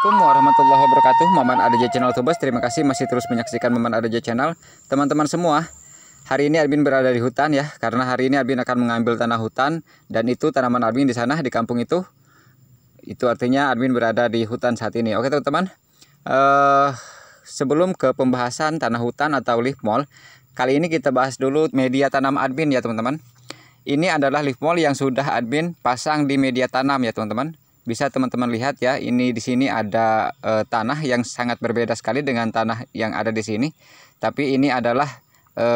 Assalamualaikum warahmatullahi wabarakatuh Maman Adaja Channel Tubas Terima kasih masih terus menyaksikan Maman Adaja Channel Teman-teman semua Hari ini Admin berada di hutan ya Karena hari ini Admin akan mengambil tanah hutan Dan itu tanaman Admin di sana di kampung itu Itu artinya Admin berada di hutan saat ini Oke teman-teman uh, Sebelum ke pembahasan tanah hutan atau leaf mall Kali ini kita bahas dulu media tanam Admin ya teman-teman Ini adalah leaf mall yang sudah Admin pasang di media tanam ya teman-teman bisa teman-teman lihat ya ini di sini ada e, tanah yang sangat berbeda sekali dengan tanah yang ada di sini tapi ini adalah e,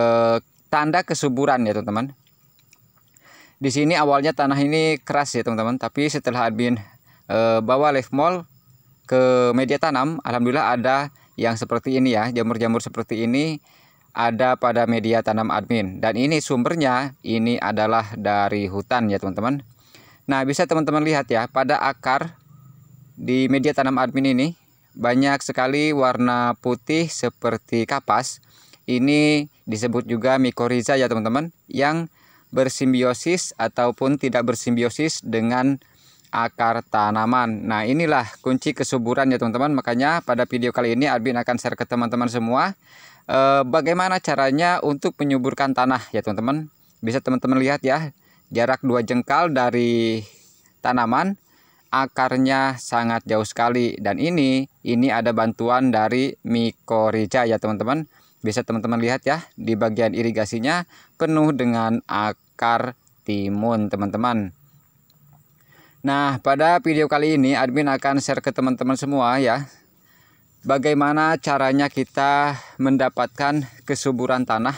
tanda kesuburan ya teman-teman di sini awalnya tanah ini keras ya teman-teman tapi setelah admin e, bawa live mall ke media tanam alhamdulillah ada yang seperti ini ya jamur-jamur seperti ini ada pada media tanam admin dan ini sumbernya ini adalah dari hutan ya teman-teman Nah, bisa teman-teman lihat ya, pada akar di media tanam admin ini banyak sekali warna putih seperti kapas. Ini disebut juga mikoriza ya teman-teman, yang bersimbiosis ataupun tidak bersimbiosis dengan akar tanaman. Nah, inilah kunci kesuburan ya teman-teman. Makanya pada video kali ini admin akan share ke teman-teman semua eh, bagaimana caranya untuk menyuburkan tanah ya teman-teman. Bisa teman-teman lihat ya jarak dua jengkal dari tanaman akarnya sangat jauh sekali dan ini ini ada bantuan dari mikoriza ya teman-teman bisa teman-teman lihat ya di bagian irigasinya penuh dengan akar timun teman-teman nah pada video kali ini admin akan share ke teman-teman semua ya bagaimana caranya kita mendapatkan kesuburan tanah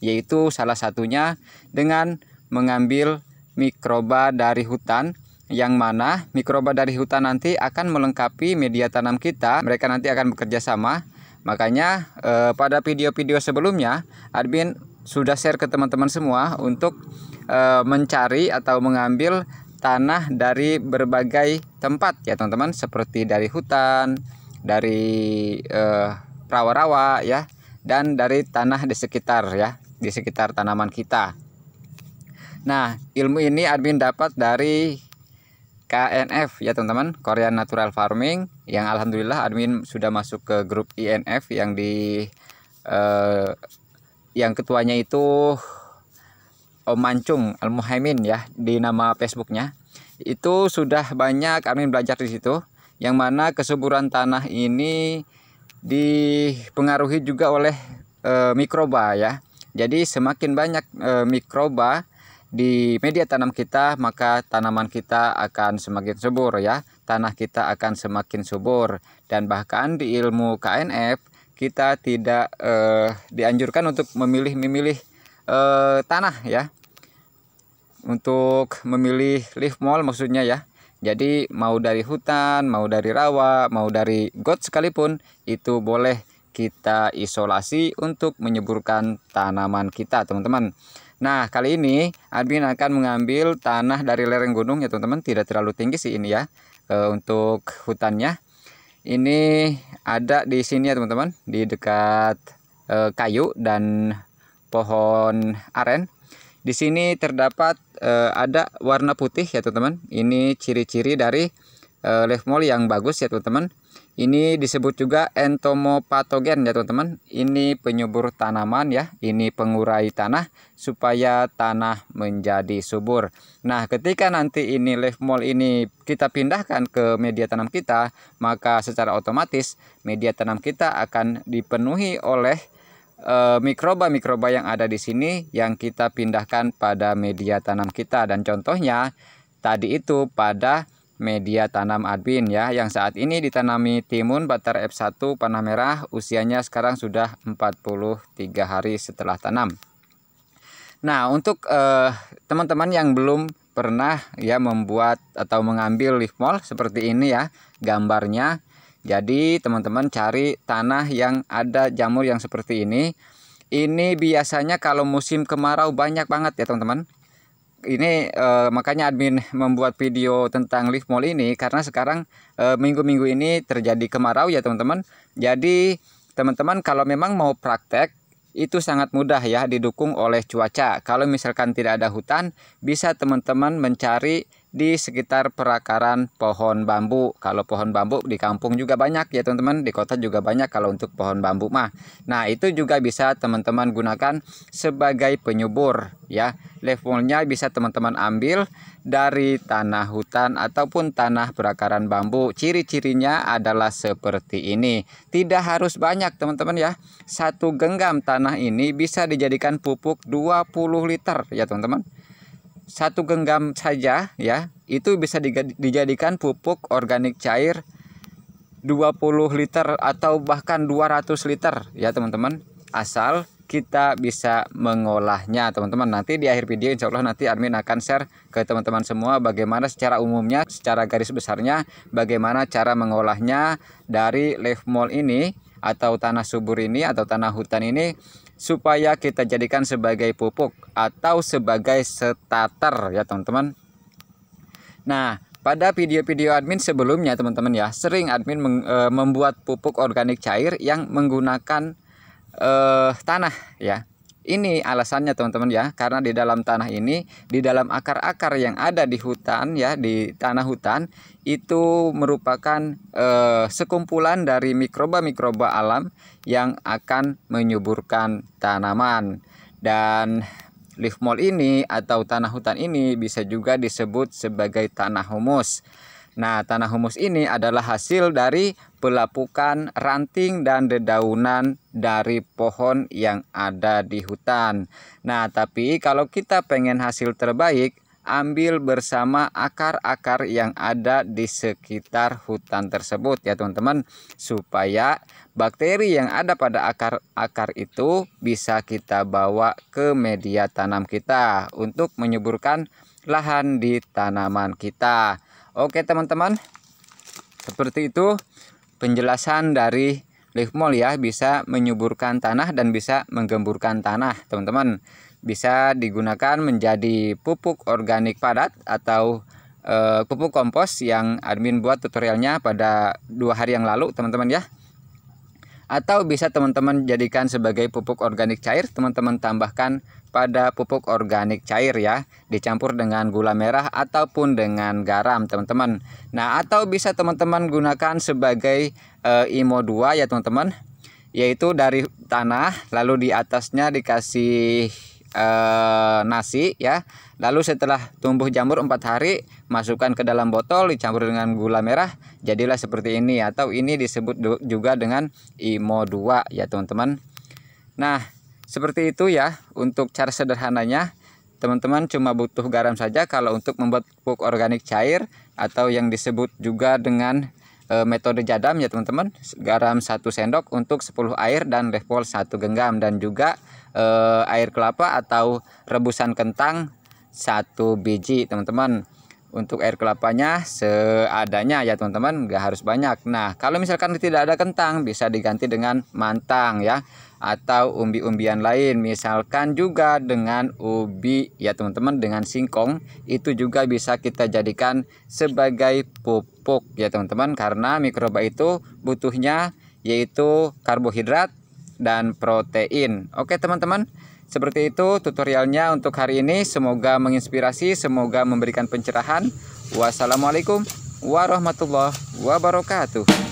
yaitu salah satunya dengan mengambil mikroba dari hutan yang mana mikroba dari hutan nanti akan melengkapi media tanam kita. Mereka nanti akan bekerja sama. Makanya eh, pada video-video sebelumnya admin sudah share ke teman-teman semua untuk eh, mencari atau mengambil tanah dari berbagai tempat ya teman-teman seperti dari hutan, dari eh, rawa-rawa ya dan dari tanah di sekitar ya, di sekitar tanaman kita. Nah, ilmu ini admin dapat dari KNF ya teman-teman, Korean Natural Farming yang alhamdulillah admin sudah masuk ke grup INF yang di eh, yang ketuanya itu Om Mancung Al Muhaimin ya di nama Facebooknya. Itu sudah banyak admin belajar di situ yang mana kesuburan tanah ini dipengaruhi juga oleh e, mikroba ya. Jadi semakin banyak e, mikroba di media tanam kita maka tanaman kita akan semakin subur ya tanah kita akan semakin subur dan bahkan di ilmu KNF kita tidak eh, dianjurkan untuk memilih-memilih eh, tanah ya untuk memilih lift mall maksudnya ya jadi mau dari hutan mau dari rawa mau dari got sekalipun itu boleh kita isolasi untuk menyuburkan tanaman kita teman-teman Nah, kali ini admin akan mengambil tanah dari lereng gunung ya teman-teman, tidak terlalu tinggi sih ini ya e, untuk hutannya. Ini ada di sini ya teman-teman, di dekat e, kayu dan pohon aren. Di sini terdapat e, ada warna putih ya teman-teman. Ini ciri-ciri dari e, leaf mold yang bagus ya teman-teman. Ini disebut juga entomopatogen ya teman-teman. Ini penyubur tanaman ya, ini pengurai tanah supaya tanah menjadi subur. Nah, ketika nanti ini leaf mold ini kita pindahkan ke media tanam kita, maka secara otomatis media tanam kita akan dipenuhi oleh eh, mikroba-mikroba e, yang ada di sini yang kita pindahkan pada media tanam kita dan contohnya tadi itu pada media tanam admin ya yang saat ini ditanami timun batar F1 panah merah usianya sekarang sudah 43 hari setelah tanam. Nah, untuk eh, teman-teman eh, yang belum pernah ya membuat atau mengambil leaf mold seperti ini ya gambarnya. Jadi, teman-teman cari tanah yang ada jamur yang seperti ini. Ini biasanya kalau musim kemarau banyak banget ya, teman-teman ini uh, makanya admin membuat video tentang lift mall ini karena sekarang eh, minggu-minggu uh, ini terjadi kemarau ya teman-teman. Jadi teman-teman kalau memang mau praktek itu sangat mudah ya didukung oleh cuaca. Kalau misalkan tidak ada hutan, bisa teman-teman mencari di sekitar perakaran pohon bambu. Kalau pohon bambu di kampung juga banyak ya teman-teman, di kota juga banyak kalau untuk pohon bambu mah. Nah, itu juga bisa teman-teman gunakan sebagai penyubur ya. Levelnya bisa teman-teman ambil dari tanah hutan ataupun tanah perakaran bambu. Ciri-cirinya adalah seperti ini. Tidak harus banyak teman-teman ya. Satu genggam tanah ini bisa dijadikan pupuk 20 liter ya teman-teman satu genggam saja ya itu bisa dijadikan pupuk organik cair 20 liter atau bahkan 200 liter ya teman-teman asal kita bisa mengolahnya teman-teman nanti di akhir video insya Allah nanti armin akan share ke teman-teman semua bagaimana secara umumnya secara garis besarnya bagaimana cara mengolahnya dari leaf mold ini atau tanah subur ini atau tanah hutan ini supaya kita jadikan sebagai pupuk atau sebagai starter ya teman-teman. Nah, pada video-video admin sebelumnya teman-teman ya, sering admin e, membuat pupuk organik cair yang menggunakan uh, tanah ya. Ini alasannya teman-teman ya, karena di dalam tanah ini, di dalam akar-akar yang ada di hutan ya, di tanah hutan itu merupakan eh, sekumpulan dari mikroba-mikroba alam yang akan menyuburkan tanaman. Dan leaf mold ini atau tanah hutan ini bisa juga disebut sebagai tanah humus. Nah, tanah humus ini adalah hasil dari pelapukan ranting dan dedaunan dari pohon yang ada di hutan. Nah, tapi kalau kita pengen hasil terbaik, ambil bersama akar-akar yang ada di sekitar hutan tersebut ya teman-teman supaya bakteri yang ada pada akar-akar itu bisa kita bawa ke media tanam kita untuk menyuburkan lahan di tanaman kita. Oke teman-teman, seperti itu penjelasan dari leaf mall ya bisa menyuburkan tanah dan bisa menggemburkan tanah teman-teman bisa digunakan menjadi pupuk organik padat atau e, pupuk kompos yang admin buat tutorialnya pada dua hari yang lalu teman-teman ya atau bisa teman-teman jadikan sebagai pupuk organik cair teman-teman tambahkan pada pupuk organik cair ya dicampur dengan gula merah ataupun dengan garam teman-teman nah atau bisa teman-teman gunakan sebagai e, eh, IMO 2 ya teman-teman yaitu dari tanah lalu di atasnya dikasih eh, nasi ya. Lalu setelah tumbuh jamur empat hari, masukkan ke dalam botol dicampur dengan gula merah, jadilah seperti ini atau ini disebut juga dengan IMO 2 ya teman-teman. Nah, seperti itu ya untuk cara sederhananya. Teman-teman cuma butuh garam saja kalau untuk membuat pupuk organik cair atau yang disebut juga dengan eh, metode jadam ya teman-teman. Garam satu sendok untuk 10 air dan level satu genggam dan juga eh, air kelapa atau rebusan kentang satu biji teman-teman untuk air kelapanya seadanya ya teman-teman nggak harus banyak nah kalau misalkan tidak ada kentang bisa diganti dengan mantang ya atau umbi-umbian lain misalkan juga dengan ubi ya teman-teman dengan singkong itu juga bisa kita jadikan sebagai pupuk ya teman-teman karena mikroba itu butuhnya yaitu karbohidrat dan protein. Oke teman-teman, seperti itu tutorialnya untuk hari ini. Semoga menginspirasi, semoga memberikan pencerahan. Wassalamualaikum warahmatullahi wabarakatuh.